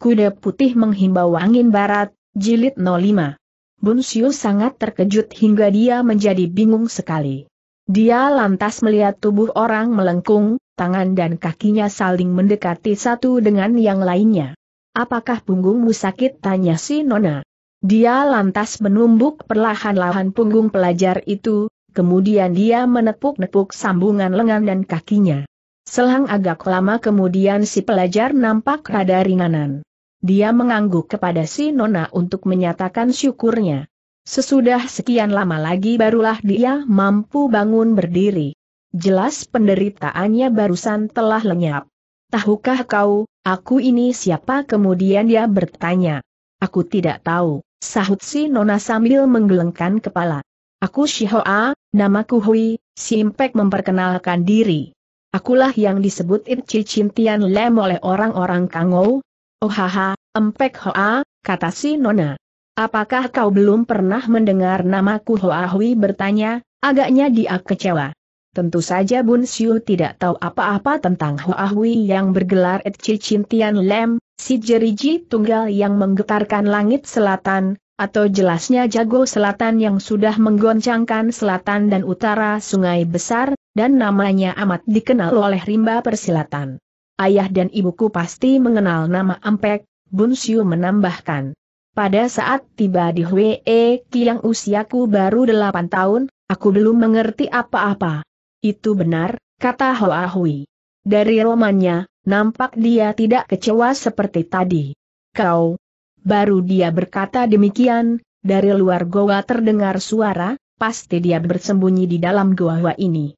Kuda putih menghimbau angin barat, jilid 05. Bunsiu sangat terkejut hingga dia menjadi bingung sekali. Dia lantas melihat tubuh orang melengkung, tangan dan kakinya saling mendekati satu dengan yang lainnya. Apakah punggungmu sakit? tanya si Nona. Dia lantas menumbuk perlahan-lahan punggung pelajar itu, kemudian dia menepuk-nepuk sambungan lengan dan kakinya. Selang agak lama kemudian si pelajar nampak rada ringanan. Dia mengangguk kepada si Nona untuk menyatakan syukurnya. Sesudah sekian lama lagi barulah dia mampu bangun berdiri. Jelas penderitaannya barusan telah lenyap. Tahukah kau, aku ini siapa kemudian dia bertanya. Aku tidak tahu, sahut si Nona sambil menggelengkan kepala. Aku Shihoa, namaku Hui, Simpek memperkenalkan diri. Akulah yang disebut Itci Cintian Lem oleh orang-orang Kangou. Oh haha, Empek Hoa, kata si Nona. Apakah kau belum pernah mendengar namaku Hoa Hui bertanya, agaknya dia kecewa. Tentu saja Bun Siu tidak tahu apa-apa tentang Hoa Hui yang bergelar Et Cintian Lem, si jeriji tunggal yang menggetarkan langit selatan, atau jelasnya jago selatan yang sudah menggoncangkan selatan dan utara sungai besar, dan namanya amat dikenal oleh rimba persilatan. Ayah dan ibuku pasti mengenal nama Ampek, Bun Bunsiu menambahkan. Pada saat tiba di Hwee Kiang usiaku baru delapan tahun, aku belum mengerti apa-apa. Itu benar, kata Hoa Hui. Dari romannya, nampak dia tidak kecewa seperti tadi. Kau? Baru dia berkata demikian, dari luar goa terdengar suara, pasti dia bersembunyi di dalam goa ini.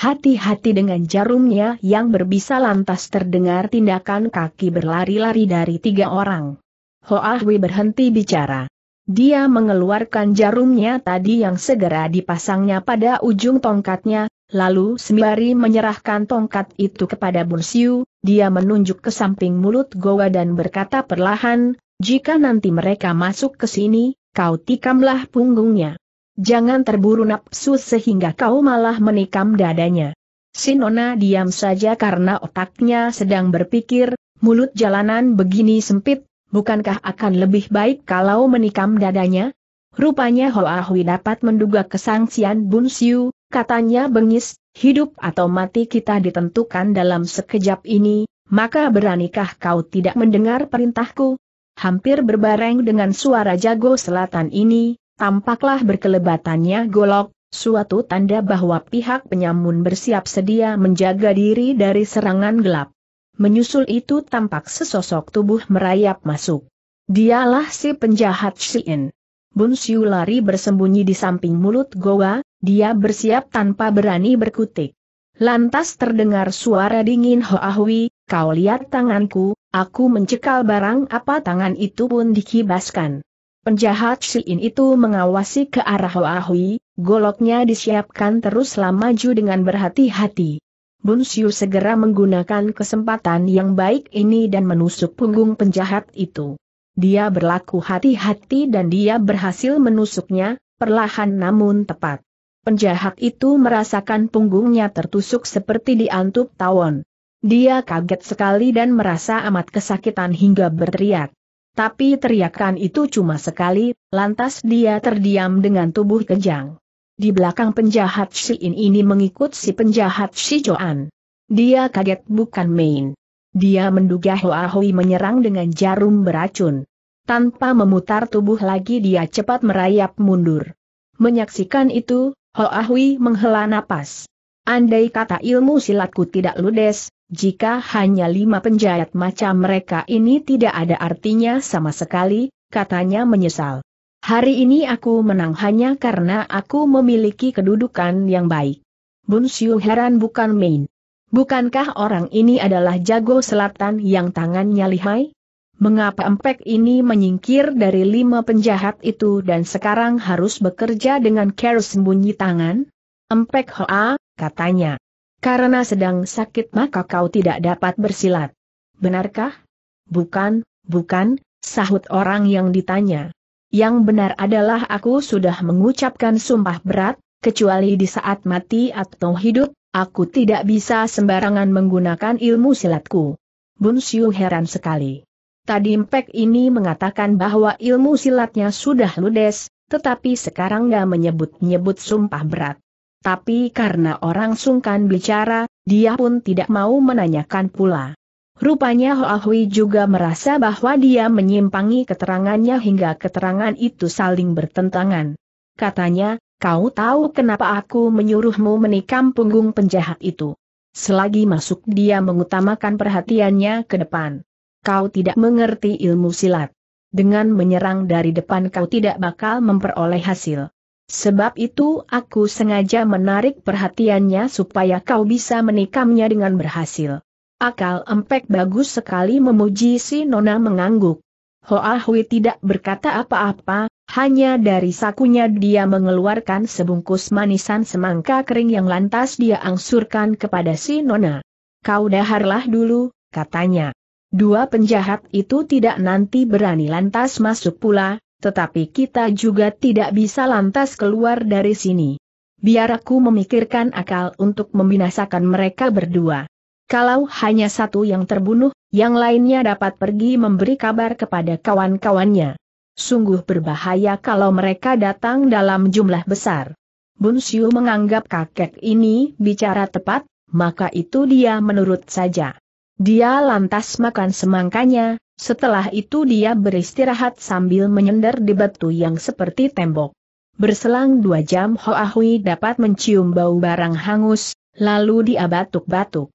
Hati-hati dengan jarumnya yang berbisa lantas terdengar tindakan kaki berlari-lari dari tiga orang. Hoahui berhenti bicara. Dia mengeluarkan jarumnya tadi yang segera dipasangnya pada ujung tongkatnya, lalu sembari menyerahkan tongkat itu kepada Bunsiu, dia menunjuk ke samping mulut Goa dan berkata perlahan, jika nanti mereka masuk ke sini, kau tikamlah punggungnya. Jangan terburu nafsu sehingga kau malah menikam dadanya. Sinona diam saja karena otaknya sedang berpikir, mulut jalanan begini sempit, bukankah akan lebih baik kalau menikam dadanya? Rupanya Hoa dapat menduga kesangsian Bun Siu, katanya bengis, hidup atau mati kita ditentukan dalam sekejap ini, maka beranikah kau tidak mendengar perintahku? Hampir berbareng dengan suara jago selatan ini, Tampaklah berkelebatannya golok, suatu tanda bahwa pihak penyamun bersiap sedia menjaga diri dari serangan gelap. Menyusul itu tampak sesosok tubuh merayap masuk. Dialah si penjahat Shien. Bun Siu lari bersembunyi di samping mulut goa, dia bersiap tanpa berani berkutik. Lantas terdengar suara dingin Ahui, kau lihat tanganku, aku mencekal barang apa tangan itu pun dikibaskan. Penjahat Shiin itu mengawasi ke arah Hoahui, goloknya disiapkan terus maju dengan berhati-hati. Bun Siu segera menggunakan kesempatan yang baik ini dan menusuk punggung penjahat itu. Dia berlaku hati-hati dan dia berhasil menusuknya, perlahan namun tepat. Penjahat itu merasakan punggungnya tertusuk seperti diantuk tawon. Dia kaget sekali dan merasa amat kesakitan hingga berteriak. Tapi teriakan itu cuma sekali, lantas dia terdiam dengan tubuh kejang. Di belakang penjahat In ini mengikut si penjahat Shi Joan. Dia kaget bukan main. Dia menduga Hoa Hui menyerang dengan jarum beracun. Tanpa memutar tubuh lagi dia cepat merayap mundur. Menyaksikan itu, Hoa Hui menghela napas. Andai kata ilmu silatku tidak ludes, jika hanya lima penjahat macam mereka ini tidak ada artinya sama sekali, katanya menyesal. Hari ini aku menang hanya karena aku memiliki kedudukan yang baik. Bun Siu heran bukan main. Bukankah orang ini adalah jago selatan yang tangannya lihai? Mengapa empek ini menyingkir dari lima penjahat itu dan sekarang harus bekerja dengan kerus sembunyi tangan? Empek Hoa, katanya. Karena sedang sakit maka kau tidak dapat bersilat. Benarkah? Bukan, bukan, sahut orang yang ditanya. Yang benar adalah aku sudah mengucapkan sumpah berat, kecuali di saat mati atau hidup, aku tidak bisa sembarangan menggunakan ilmu silatku. Bun Xiu heran sekali. Tadi Mpek ini mengatakan bahwa ilmu silatnya sudah ludes, tetapi sekarang gak menyebut-nyebut sumpah berat. Tapi karena orang sungkan bicara, dia pun tidak mau menanyakan pula. Rupanya Hoa Hui juga merasa bahwa dia menyimpangi keterangannya hingga keterangan itu saling bertentangan. Katanya, kau tahu kenapa aku menyuruhmu menikam punggung penjahat itu. Selagi masuk dia mengutamakan perhatiannya ke depan. Kau tidak mengerti ilmu silat. Dengan menyerang dari depan kau tidak bakal memperoleh hasil. Sebab itu aku sengaja menarik perhatiannya supaya kau bisa menikamnya dengan berhasil. Akal empek bagus sekali memuji si Nona mengangguk. Hoa Hui tidak berkata apa-apa, hanya dari sakunya dia mengeluarkan sebungkus manisan semangka kering yang lantas dia angsurkan kepada si Nona. Kau daharlah dulu, katanya. Dua penjahat itu tidak nanti berani lantas masuk pula, tetapi kita juga tidak bisa lantas keluar dari sini. Biar aku memikirkan akal untuk membinasakan mereka berdua. Kalau hanya satu yang terbunuh, yang lainnya dapat pergi memberi kabar kepada kawan-kawannya. Sungguh berbahaya kalau mereka datang dalam jumlah besar. Bun Siu menganggap kakek ini bicara tepat, maka itu dia menurut saja. Dia lantas makan semangkanya, setelah itu dia beristirahat sambil menyender di batu yang seperti tembok. Berselang dua jam Hoa Hui dapat mencium bau barang hangus, lalu dia batuk-batuk.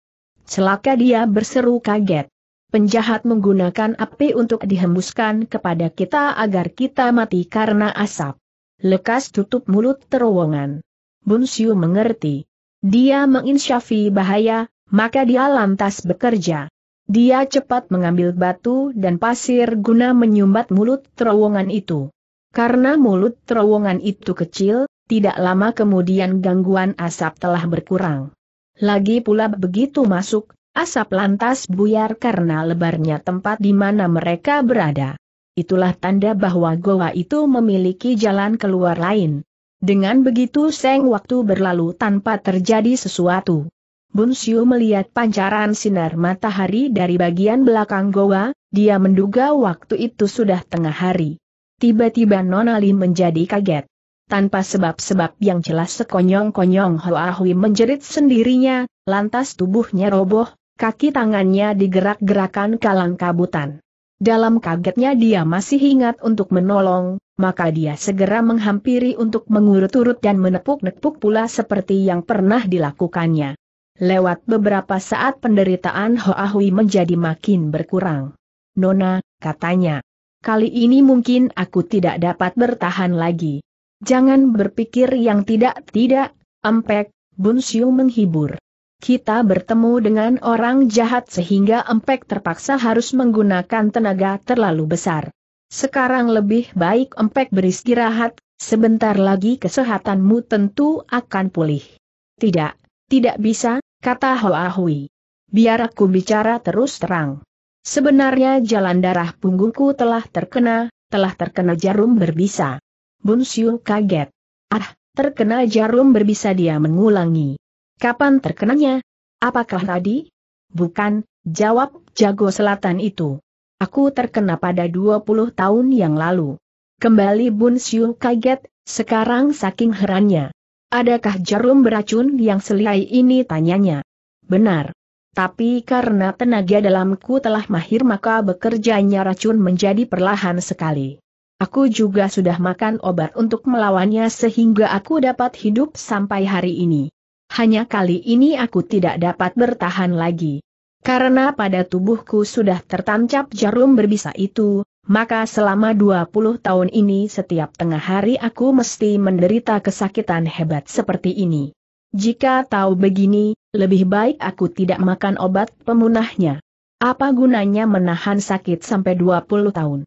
Celaka dia berseru kaget. Penjahat menggunakan api untuk dihembuskan kepada kita agar kita mati karena asap. Lekas tutup mulut terowongan. Bun Siu mengerti. Dia menginsyafi bahaya, maka dia lantas bekerja. Dia cepat mengambil batu dan pasir guna menyumbat mulut terowongan itu. Karena mulut terowongan itu kecil, tidak lama kemudian gangguan asap telah berkurang. Lagi pula begitu masuk, asap lantas buyar karena lebarnya tempat di mana mereka berada. Itulah tanda bahwa goa itu memiliki jalan keluar lain. Dengan begitu seng waktu berlalu tanpa terjadi sesuatu. Bun Bunsiu melihat pancaran sinar matahari dari bagian belakang goa, dia menduga waktu itu sudah tengah hari. Tiba-tiba Nonali menjadi kaget. Tanpa sebab-sebab yang jelas sekonyong-konyong Hoa Hui menjerit sendirinya, lantas tubuhnya roboh, kaki tangannya digerak-gerakan kalang kabutan. Dalam kagetnya dia masih ingat untuk menolong, maka dia segera menghampiri untuk mengurut-urut dan menepuk-nepuk pula seperti yang pernah dilakukannya. Lewat beberapa saat penderitaan Hoa Hui menjadi makin berkurang. Nona, katanya. Kali ini mungkin aku tidak dapat bertahan lagi. Jangan berpikir yang tidak-tidak, empek, Bun Siu menghibur. Kita bertemu dengan orang jahat sehingga empek terpaksa harus menggunakan tenaga terlalu besar. Sekarang lebih baik empek beristirahat Sebentar lagi kesehatanmu tentu akan pulih. Tidak, tidak bisa, kata Hoa Hui. Biar aku bicara terus terang. Sebenarnya jalan darah punggungku telah terkena, telah terkena jarum berbisa. Bun Siu kaget. Ah, terkena jarum berbisa dia mengulangi. Kapan terkenanya? Apakah tadi? Bukan, jawab jago selatan itu. Aku terkena pada 20 tahun yang lalu. Kembali Bun Siu kaget, sekarang saking herannya. Adakah jarum beracun yang selai ini tanyanya? Benar. Tapi karena tenaga dalamku telah mahir maka bekerjanya racun menjadi perlahan sekali. Aku juga sudah makan obat untuk melawannya sehingga aku dapat hidup sampai hari ini. Hanya kali ini aku tidak dapat bertahan lagi. Karena pada tubuhku sudah tertancap jarum berbisa itu, maka selama 20 tahun ini setiap tengah hari aku mesti menderita kesakitan hebat seperti ini. Jika tahu begini, lebih baik aku tidak makan obat pemunahnya. Apa gunanya menahan sakit sampai 20 tahun?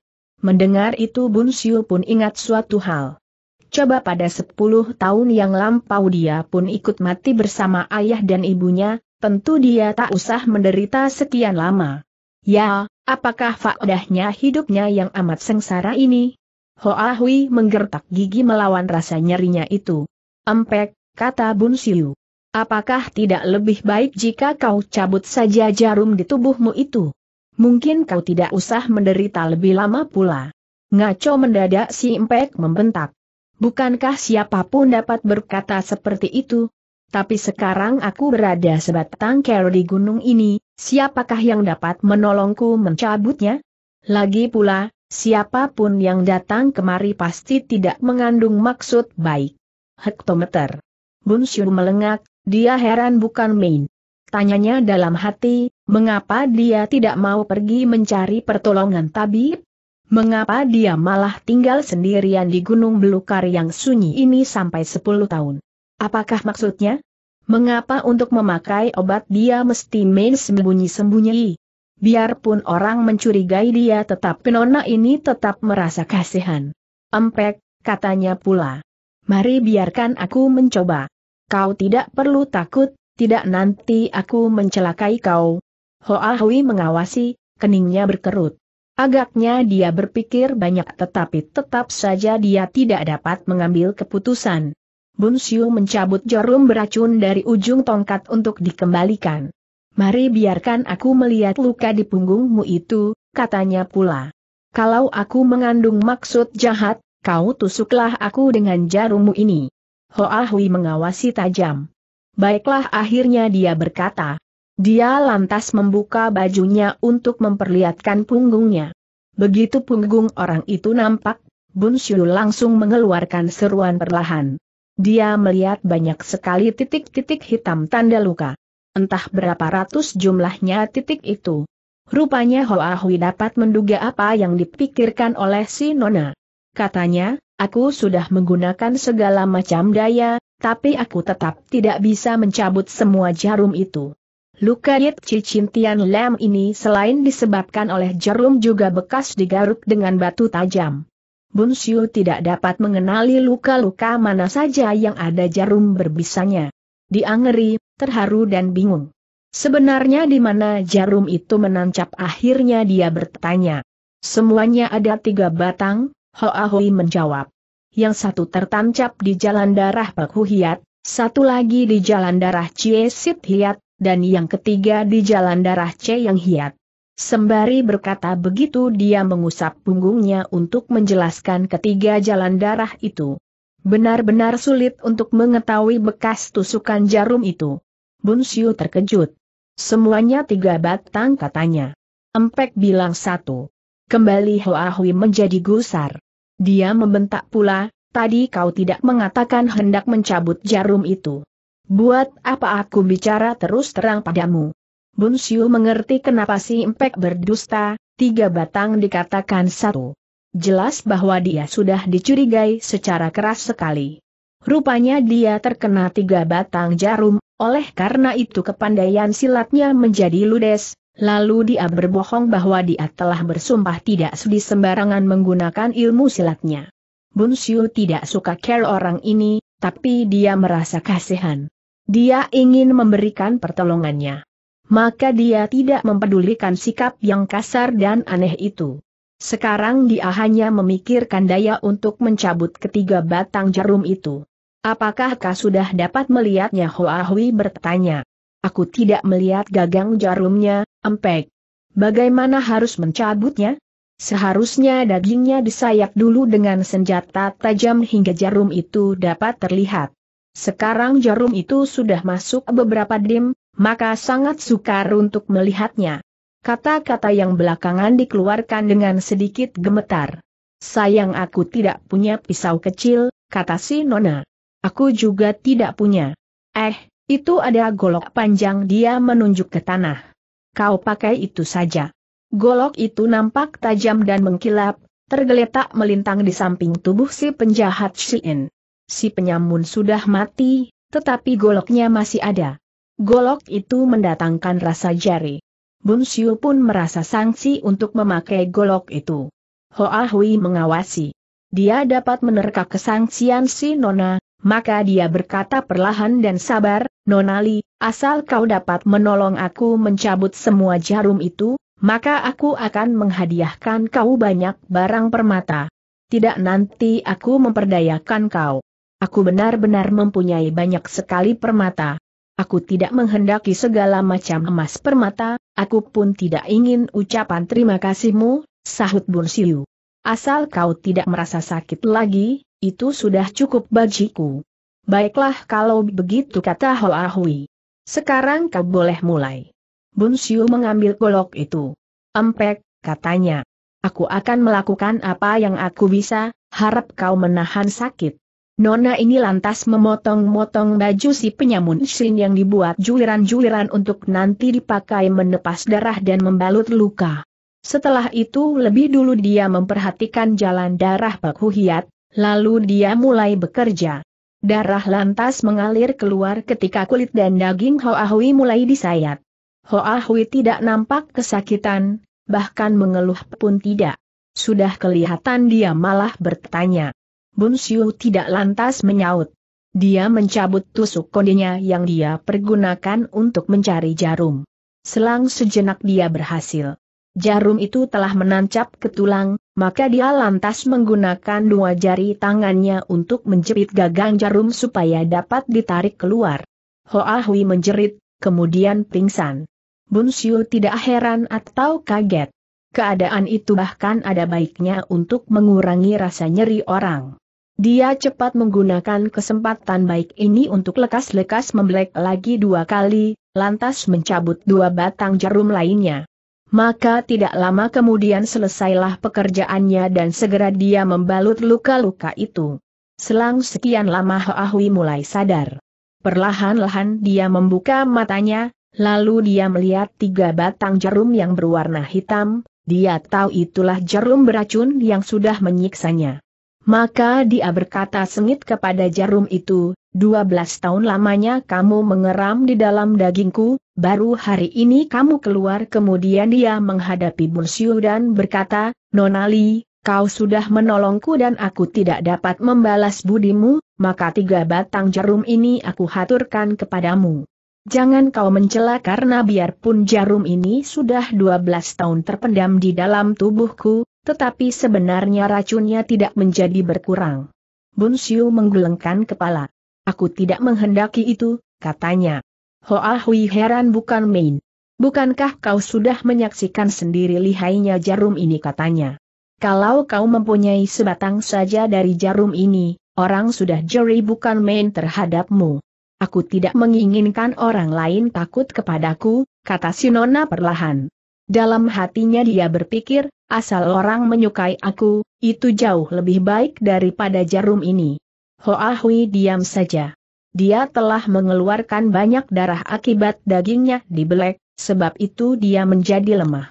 Mendengar itu Bun Siu pun ingat suatu hal. Coba pada 10 tahun yang lampau dia pun ikut mati bersama ayah dan ibunya, tentu dia tak usah menderita sekian lama. Ya, apakah faedahnya hidupnya yang amat sengsara ini? Hoa Hui menggertak gigi melawan rasa nyerinya itu. Empek, kata Bun Siu. Apakah tidak lebih baik jika kau cabut saja jarum di tubuhmu itu? Mungkin kau tidak usah menderita lebih lama pula. Ngaco mendadak si Empek membentak. Bukankah siapapun dapat berkata seperti itu? tapi sekarang aku berada sebatang kero di gunung ini, siapakah yang dapat menolongku mencabutnya? Lagi pula, siapapun yang datang kemari pasti tidak mengandung maksud baik. Hektometer. Bunshu melengak, dia heran bukan main. Tanyanya dalam hati, mengapa dia tidak mau pergi mencari pertolongan tabib? Mengapa dia malah tinggal sendirian di Gunung Belukar yang sunyi ini sampai 10 tahun? Apakah maksudnya? Mengapa untuk memakai obat dia mesti main sembunyi-sembunyi? Biarpun orang mencurigai dia tetap penona ini tetap merasa kasihan. Empek, katanya pula. Mari biarkan aku mencoba. Kau tidak perlu takut, tidak nanti aku mencelakai kau. Hoa Hui mengawasi, keningnya berkerut. Agaknya dia berpikir banyak tetapi tetap saja dia tidak dapat mengambil keputusan. Bun Siu mencabut jarum beracun dari ujung tongkat untuk dikembalikan. Mari biarkan aku melihat luka di punggungmu itu, katanya pula. Kalau aku mengandung maksud jahat, kau tusuklah aku dengan jarummu ini. Hoa Hui mengawasi tajam. Baiklah akhirnya dia berkata. Dia lantas membuka bajunya untuk memperlihatkan punggungnya. Begitu punggung orang itu nampak, Bun Xiu langsung mengeluarkan seruan perlahan. Dia melihat banyak sekali titik-titik hitam tanda luka. Entah berapa ratus jumlahnya titik itu. Rupanya Hoa Hui dapat menduga apa yang dipikirkan oleh si Nona. Katanya, aku sudah menggunakan segala macam daya, tapi aku tetap tidak bisa mencabut semua jarum itu. Luka Yit Tian Lam ini selain disebabkan oleh jarum juga bekas digaruk dengan batu tajam. Bunsiu tidak dapat mengenali luka-luka mana saja yang ada jarum berbisanya. Diangeri, terharu dan bingung. Sebenarnya di mana jarum itu menancap akhirnya dia bertanya. Semuanya ada tiga batang, Ho Ahui menjawab. Yang satu tertancap di jalan darah Pak Hiat, satu lagi di jalan darah Cie Sit Hiat, dan yang ketiga di jalan darah C Yang Hiat. Sembari berkata begitu dia mengusap punggungnya untuk menjelaskan ketiga jalan darah itu. Benar-benar sulit untuk mengetahui bekas tusukan jarum itu. Bun Bunsiu terkejut. Semuanya tiga batang katanya. Empek bilang satu. Kembali Hoa Hui menjadi gusar. Dia membentak pula, tadi kau tidak mengatakan hendak mencabut jarum itu. Buat apa aku bicara terus terang padamu? Bun Bunsiu mengerti kenapa si Impek berdusta, tiga batang dikatakan satu. Jelas bahwa dia sudah dicurigai secara keras sekali. Rupanya dia terkena tiga batang jarum, oleh karena itu kepandaian silatnya menjadi ludes, lalu dia berbohong bahwa dia telah bersumpah tidak sudi sembarangan menggunakan ilmu silatnya. Bun Bunsiu tidak suka care orang ini, tapi dia merasa kasihan. Dia ingin memberikan pertolongannya maka dia tidak mempedulikan sikap yang kasar dan aneh itu. Sekarang dia hanya memikirkan daya untuk mencabut ketiga batang jarum itu. Apakah kau sudah dapat melihatnya Hoa Hui bertanya. Aku tidak melihat gagang jarumnya, empek. Bagaimana harus mencabutnya? Seharusnya dagingnya disayat dulu dengan senjata tajam hingga jarum itu dapat terlihat. Sekarang jarum itu sudah masuk beberapa dim, maka sangat sukar untuk melihatnya. Kata-kata yang belakangan dikeluarkan dengan sedikit gemetar. Sayang aku tidak punya pisau kecil, kata si Nona. Aku juga tidak punya. Eh, itu ada golok panjang dia menunjuk ke tanah. Kau pakai itu saja. Golok itu nampak tajam dan mengkilap, tergeletak melintang di samping tubuh si penjahat Shien. Si penyamun sudah mati, tetapi goloknya masih ada. Golok itu mendatangkan rasa jari. Bun Xiu pun merasa sanksi untuk memakai golok itu. Hoa Hui mengawasi. Dia dapat menerka kesangsian si Nona, maka dia berkata perlahan dan sabar, Nonali, asal kau dapat menolong aku mencabut semua jarum itu, maka aku akan menghadiahkan kau banyak barang permata. Tidak nanti aku memperdayakan kau. Aku benar-benar mempunyai banyak sekali permata. Aku tidak menghendaki segala macam emas permata, aku pun tidak ingin ucapan terima kasihmu, sahut Bursiu. Asal kau tidak merasa sakit lagi, itu sudah cukup bagiku. Baiklah kalau begitu kata Hoa Hui. Sekarang kau boleh mulai. Bunsiu mengambil golok itu. Empek, katanya. Aku akan melakukan apa yang aku bisa, harap kau menahan sakit. Nona ini lantas memotong-motong baju si penyamun sin yang dibuat juliran-juliran untuk nanti dipakai menepas darah dan membalut luka. Setelah itu lebih dulu dia memperhatikan jalan darah Pak Huhiat, lalu dia mulai bekerja. Darah lantas mengalir keluar ketika kulit dan daging Hui mulai disayat. Hui tidak nampak kesakitan, bahkan mengeluh pun tidak. Sudah kelihatan dia malah bertanya. Bun Siu tidak lantas menyaut. Dia mencabut tusuk kondenya yang dia pergunakan untuk mencari jarum. Selang sejenak dia berhasil. Jarum itu telah menancap ke tulang, maka dia lantas menggunakan dua jari tangannya untuk menjepit gagang jarum supaya dapat ditarik keluar. Hoa Hui menjerit, kemudian pingsan. Bun Siu tidak heran atau kaget. Keadaan itu bahkan ada baiknya untuk mengurangi rasa nyeri orang. Dia cepat menggunakan kesempatan baik ini untuk lekas-lekas membelek lagi dua kali, lantas mencabut dua batang jarum lainnya. Maka tidak lama kemudian selesailah pekerjaannya dan segera dia membalut luka-luka itu. Selang sekian lama Hoahui mulai sadar. Perlahan-lahan dia membuka matanya, lalu dia melihat tiga batang jarum yang berwarna hitam, dia tahu itulah jarum beracun yang sudah menyiksanya. Maka dia berkata sengit kepada jarum itu, dua belas tahun lamanya kamu mengeram di dalam dagingku, baru hari ini kamu keluar kemudian dia menghadapi Bursiu dan berkata, Nonali, kau sudah menolongku dan aku tidak dapat membalas budimu, maka tiga batang jarum ini aku haturkan kepadamu. Jangan kau mencela karena biarpun jarum ini sudah 12 tahun terpendam di dalam tubuhku, tetapi sebenarnya racunnya tidak menjadi berkurang. Bun Siu menggelengkan kepala. Aku tidak menghendaki itu, katanya. Hoa Hui heran bukan main. Bukankah kau sudah menyaksikan sendiri lihainya jarum ini katanya. Kalau kau mempunyai sebatang saja dari jarum ini, orang sudah jeri bukan main terhadapmu. Aku tidak menginginkan orang lain takut kepadaku, kata Sinona perlahan. Dalam hatinya dia berpikir, Asal orang menyukai aku, itu jauh lebih baik daripada jarum ini. Hoa Hui diam saja. Dia telah mengeluarkan banyak darah akibat dagingnya dibelek, sebab itu dia menjadi lemah.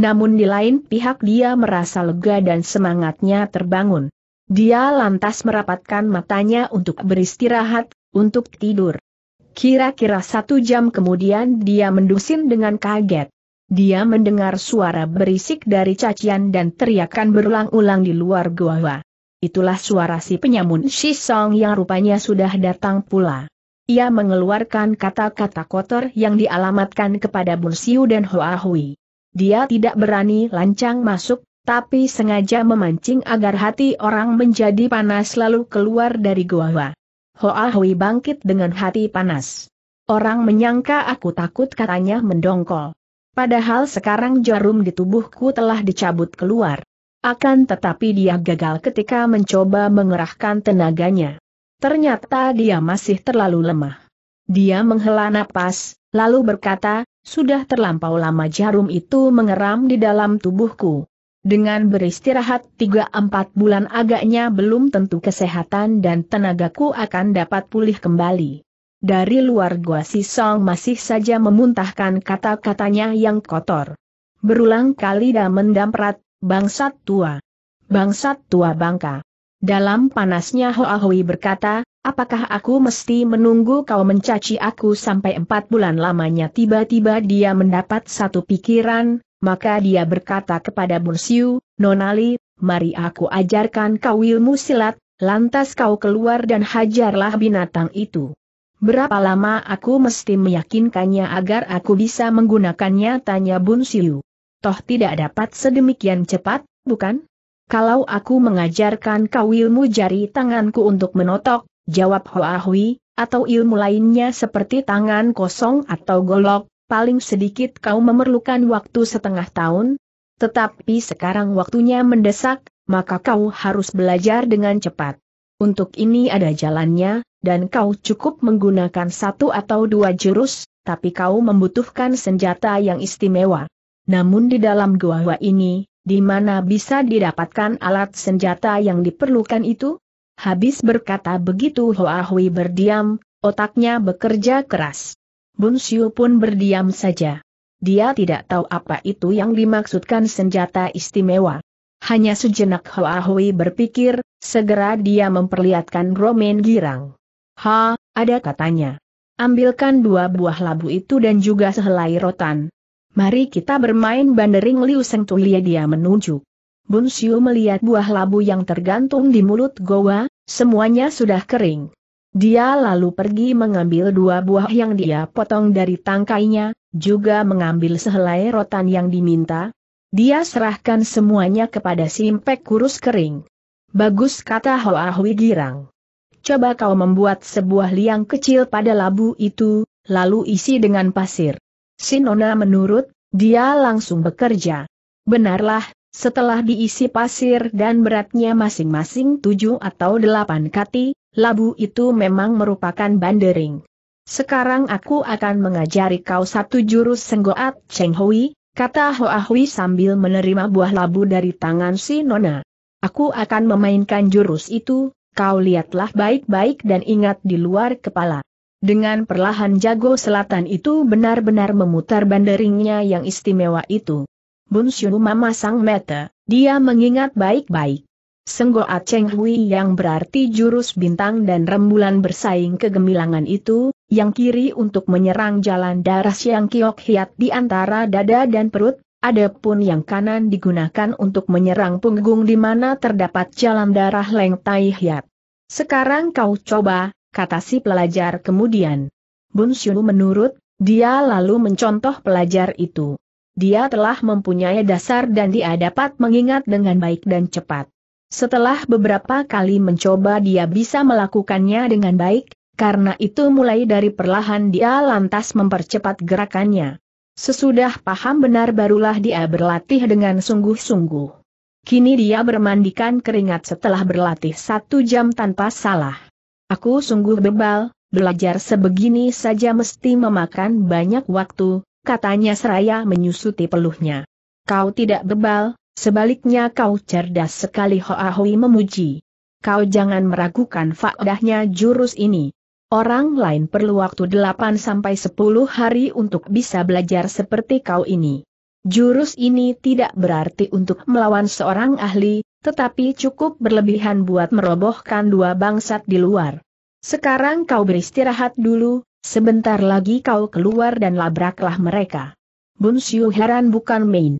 Namun di lain pihak dia merasa lega dan semangatnya terbangun. Dia lantas merapatkan matanya untuk beristirahat, untuk tidur. Kira-kira satu jam kemudian dia mendusin dengan kaget. Dia mendengar suara berisik dari cacian dan teriakan berulang-ulang di luar gua. Itulah suara si penyamun Shisong yang rupanya sudah datang pula. Ia mengeluarkan kata-kata kotor yang dialamatkan kepada Bursiu dan Hoa Hui. Dia tidak berani lancang masuk, tapi sengaja memancing agar hati orang menjadi panas lalu keluar dari gua. Hoa Hui bangkit dengan hati panas. Orang menyangka aku takut katanya mendongkol. Padahal sekarang jarum di tubuhku telah dicabut keluar. Akan tetapi dia gagal ketika mencoba mengerahkan tenaganya. Ternyata dia masih terlalu lemah. Dia menghela napas, lalu berkata, sudah terlampau lama jarum itu mengeram di dalam tubuhku. Dengan beristirahat 3-4 bulan agaknya belum tentu kesehatan dan tenagaku akan dapat pulih kembali. Dari luar gua si Song masih saja memuntahkan kata-katanya yang kotor. Berulang kali dah mendamprat, bangsat tua. Bangsat tua bangka. Dalam panasnya Hoa Hui berkata, apakah aku mesti menunggu kau mencaci aku sampai empat bulan lamanya tiba-tiba dia mendapat satu pikiran, maka dia berkata kepada Bursiu, Nonali, mari aku ajarkan kau ilmu silat, lantas kau keluar dan hajarlah binatang itu. Berapa lama aku mesti meyakinkannya agar aku bisa menggunakannya tanya Bun Siu. Toh tidak dapat sedemikian cepat, bukan? Kalau aku mengajarkan kau ilmu jari tanganku untuk menotok, jawab Hoa Hui, atau ilmu lainnya seperti tangan kosong atau golok, paling sedikit kau memerlukan waktu setengah tahun. Tetapi sekarang waktunya mendesak, maka kau harus belajar dengan cepat. Untuk ini ada jalannya, dan kau cukup menggunakan satu atau dua jurus, tapi kau membutuhkan senjata yang istimewa. Namun di dalam gua gua ini, di mana bisa didapatkan alat senjata yang diperlukan itu? Habis berkata begitu Hoa Hui berdiam, otaknya bekerja keras. Bun Siu pun berdiam saja. Dia tidak tahu apa itu yang dimaksudkan senjata istimewa. Hanya sejenak Hoa Hui berpikir, segera dia memperlihatkan Romain girang. Ha, ada katanya. Ambilkan dua buah labu itu dan juga sehelai rotan. Mari kita bermain bandering Liu Seng Tulia dia menuju. Bun Siu melihat buah labu yang tergantung di mulut goa, semuanya sudah kering. Dia lalu pergi mengambil dua buah yang dia potong dari tangkainya, juga mengambil sehelai rotan yang diminta, dia serahkan semuanya kepada Simpek kurus kering. Bagus kata Hoa Hui Girang. Coba kau membuat sebuah liang kecil pada labu itu, lalu isi dengan pasir. Sinona menurut, dia langsung bekerja. Benarlah, setelah diisi pasir dan beratnya masing-masing tujuh atau delapan kati, labu itu memang merupakan bandering. Sekarang aku akan mengajari kau satu jurus senggoat Cheng Hui, kata Hoahui sambil menerima buah labu dari tangan si Nona. Aku akan memainkan jurus itu, kau lihatlah baik-baik dan ingat di luar kepala. Dengan perlahan jago selatan itu benar-benar memutar banderingnya yang istimewa itu. Bun Xiu memasang mata, dia mengingat baik-baik. Senggol Aceng Hui yang berarti jurus bintang dan rembulan bersaing kegemilangan itu, yang kiri untuk menyerang jalan darah Siang Kiok Hiat di antara dada dan perut, adapun yang kanan digunakan untuk menyerang punggung di mana terdapat jalan darah Leng Tai Hiat. Sekarang kau coba, kata si pelajar kemudian. Bun Xiu menurut, dia lalu mencontoh pelajar itu. Dia telah mempunyai dasar dan dia dapat mengingat dengan baik dan cepat. Setelah beberapa kali mencoba dia bisa melakukannya dengan baik, karena itu mulai dari perlahan dia lantas mempercepat gerakannya. Sesudah paham benar barulah dia berlatih dengan sungguh-sungguh. Kini dia bermandikan keringat setelah berlatih satu jam tanpa salah. Aku sungguh bebal, belajar sebegini saja mesti memakan banyak waktu, katanya seraya menyusuti peluhnya. Kau tidak bebal, Sebaliknya kau cerdas sekali Hoa Hui memuji. Kau jangan meragukan faedahnya jurus ini. Orang lain perlu waktu 8-10 hari untuk bisa belajar seperti kau ini. Jurus ini tidak berarti untuk melawan seorang ahli, tetapi cukup berlebihan buat merobohkan dua bangsat di luar. Sekarang kau beristirahat dulu, sebentar lagi kau keluar dan labraklah mereka. Bun Xiu heran bukan main.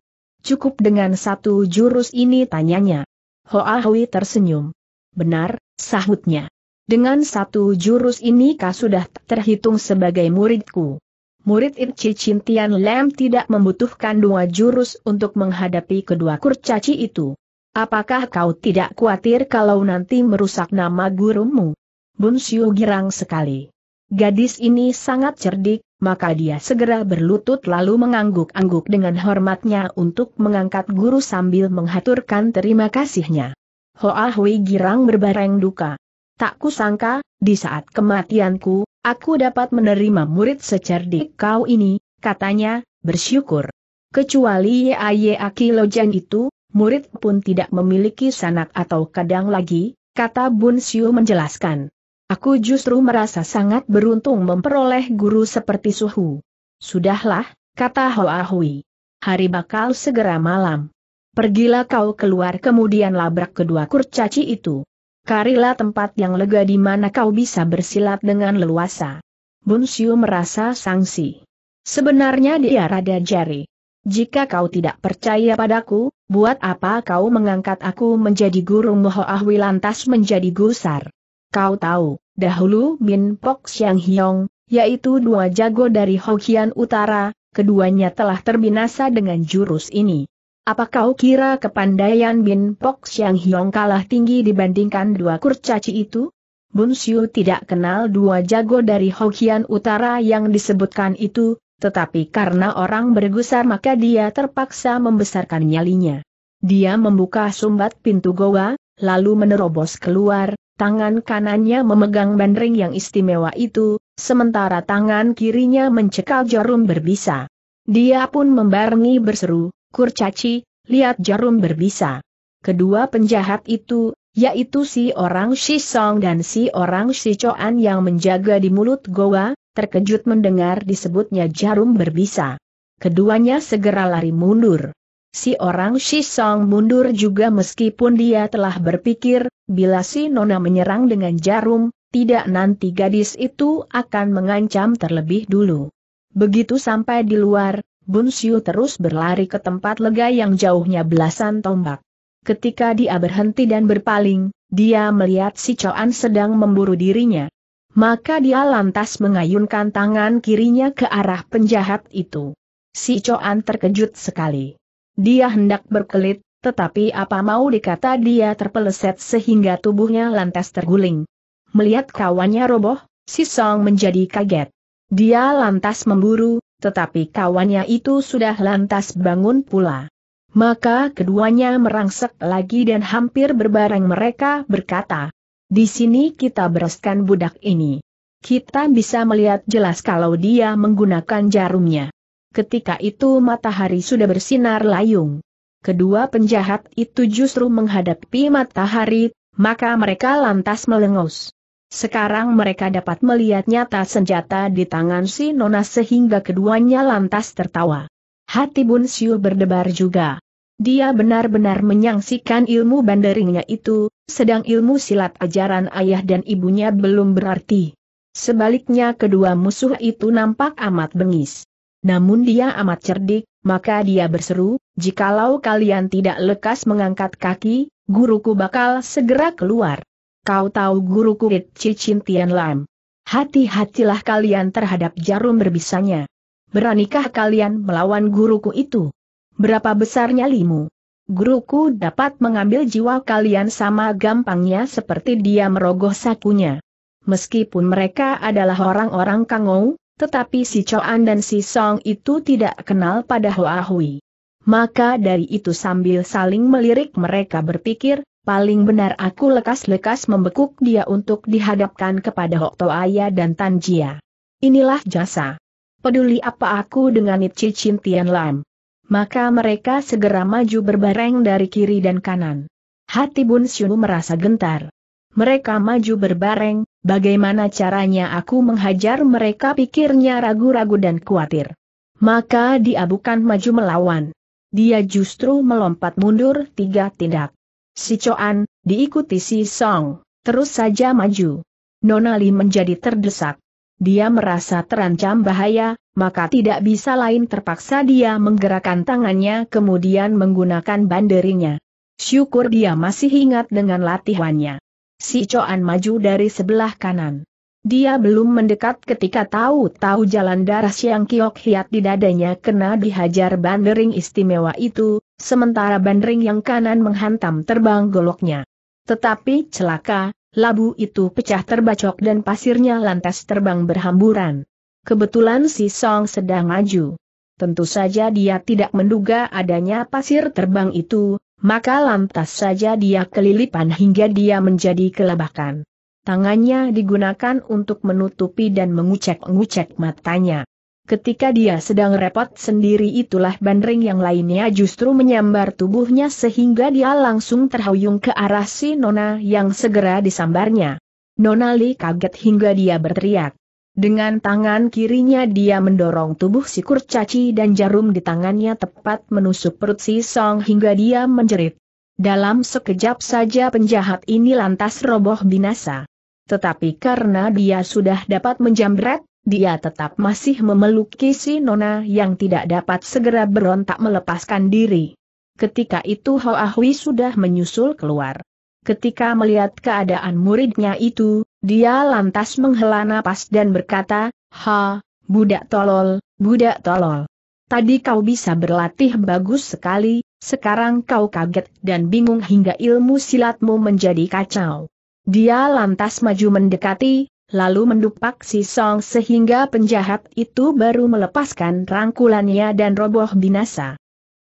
Cukup dengan satu jurus ini tanyanya. Hoa Hui tersenyum. Benar, sahutnya. Dengan satu jurus ini kau sudah terhitung sebagai muridku. Murid Irci Cintian Lam tidak membutuhkan dua jurus untuk menghadapi kedua kurcaci itu. Apakah kau tidak khawatir kalau nanti merusak nama gurumu? Bun Xiu girang sekali. Gadis ini sangat cerdik, maka dia segera berlutut lalu mengangguk-angguk dengan hormatnya untuk mengangkat guru sambil menghaturkan terima kasihnya. Hoa Hui girang berbareng duka. Tak kusangka, di saat kematianku, aku dapat menerima murid secerdik kau ini, katanya, bersyukur. Kecuali Yaye Akilojan itu, murid pun tidak memiliki sanak atau kadang lagi, kata Bun Siu menjelaskan. Aku justru merasa sangat beruntung memperoleh guru seperti Suhu. Sudahlah, kata Hoa Hui. Hari bakal segera malam. Pergilah kau keluar kemudian labrak kedua kurcaci itu. Karilah tempat yang lega di mana kau bisa bersilat dengan leluasa. Bunsiu merasa sangsi. Sebenarnya dia rada jari. Jika kau tidak percaya padaku, buat apa kau mengangkat aku menjadi guru Moho Ahwi lantas menjadi gusar? Kau tahu, dahulu Bin Pok Xiang Hiong, yaitu dua jago dari Hokian Utara, keduanya telah terbinasa dengan jurus ini. Apa kau kira kepandaian Bin Pok Xiang Hiong kalah tinggi dibandingkan dua kurcaci itu? Bun Xiu tidak kenal dua jago dari Hokian Utara yang disebutkan itu, tetapi karena orang bergusar maka dia terpaksa membesarkan nyalinya. Dia membuka sumbat pintu goa, lalu menerobos keluar, Tangan kanannya memegang bandring yang istimewa itu, sementara tangan kirinya mencekal jarum berbisa. Dia pun membarengi berseru, Kurcaci, lihat jarum berbisa. Kedua penjahat itu, yaitu si orang Shisong dan si orang Shichoan yang menjaga di mulut goa, terkejut mendengar disebutnya jarum berbisa. Keduanya segera lari mundur. Si orang Shisong mundur juga meskipun dia telah berpikir, bila si Nona menyerang dengan jarum, tidak nanti gadis itu akan mengancam terlebih dulu. Begitu sampai di luar, Bun Siu terus berlari ke tempat lega yang jauhnya belasan tombak. Ketika dia berhenti dan berpaling, dia melihat si Coan sedang memburu dirinya. Maka dia lantas mengayunkan tangan kirinya ke arah penjahat itu. Si Coan terkejut sekali. Dia hendak berkelit, tetapi apa mau dikata dia terpeleset sehingga tubuhnya lantas terguling. Melihat kawannya roboh, si Song menjadi kaget. Dia lantas memburu, tetapi kawannya itu sudah lantas bangun pula. Maka keduanya merangsek lagi dan hampir berbareng mereka berkata, di sini kita bereskan budak ini. Kita bisa melihat jelas kalau dia menggunakan jarumnya. Ketika itu matahari sudah bersinar layung. Kedua penjahat itu justru menghadapi matahari, maka mereka lantas melengus. Sekarang mereka dapat melihat nyata senjata di tangan si Nona sehingga keduanya lantas tertawa. Hati Bun Siu berdebar juga. Dia benar-benar menyaksikan ilmu banderingnya itu, sedang ilmu silat ajaran ayah dan ibunya belum berarti. Sebaliknya kedua musuh itu nampak amat bengis namun dia amat cerdik, maka dia berseru, jikalau kalian tidak lekas mengangkat kaki, guruku bakal segera keluar. Kau tahu guruku Rit Cicin Tian Lam. Hati-hatilah kalian terhadap jarum berbisanya. Beranikah kalian melawan guruku itu? Berapa besarnya limu? Guruku dapat mengambil jiwa kalian sama gampangnya seperti dia merogoh sakunya. Meskipun mereka adalah orang-orang kangou, tetapi si Choan dan si Song itu tidak kenal pada Hoa Hui. Maka dari itu sambil saling melirik mereka berpikir, paling benar aku lekas-lekas membekuk dia untuk dihadapkan kepada Hok Toaya dan Tan Jia. Inilah jasa. Peduli apa aku dengan Itchi Chin Tian Lam. Maka mereka segera maju berbareng dari kiri dan kanan. Hati Bun Xiu merasa gentar. Mereka maju berbareng, Bagaimana caranya aku menghajar mereka pikirnya ragu-ragu dan khawatir. Maka dia bukan maju melawan. Dia justru melompat mundur tiga tindak. Si Coan, diikuti si Song, terus saja maju. Nonali menjadi terdesak. Dia merasa terancam bahaya, maka tidak bisa lain terpaksa dia menggerakkan tangannya kemudian menggunakan banderinya. Syukur dia masih ingat dengan latihannya si Coan maju dari sebelah kanan. Dia belum mendekat ketika tahu-tahu jalan darah Siang Kiok Hiat di dadanya kena dihajar bandering istimewa itu, sementara bandering yang kanan menghantam terbang goloknya. Tetapi celaka, labu itu pecah terbacok dan pasirnya lantas terbang berhamburan. Kebetulan si Song sedang maju. Tentu saja dia tidak menduga adanya pasir terbang itu, maka lantas saja dia kelilipan hingga dia menjadi kelabakan. Tangannya digunakan untuk menutupi dan mengucek-ngucek matanya. Ketika dia sedang repot sendiri itulah bandring yang lainnya justru menyambar tubuhnya sehingga dia langsung terhuyung ke arah si Nona yang segera disambarnya. Nona Li kaget hingga dia berteriak. Dengan tangan kirinya dia mendorong tubuh si kurcaci dan jarum di tangannya tepat menusuk perut si Song hingga dia menjerit. Dalam sekejap saja penjahat ini lantas roboh binasa. Tetapi karena dia sudah dapat menjamret, dia tetap masih memeluk si Nona yang tidak dapat segera berontak melepaskan diri. Ketika itu Hoa Hui sudah menyusul keluar. Ketika melihat keadaan muridnya itu, dia lantas menghela napas dan berkata, Ha, budak tolol, budak tolol. Tadi kau bisa berlatih bagus sekali, sekarang kau kaget dan bingung hingga ilmu silatmu menjadi kacau. Dia lantas maju mendekati, lalu mendupak si Song sehingga penjahat itu baru melepaskan rangkulannya dan roboh binasa.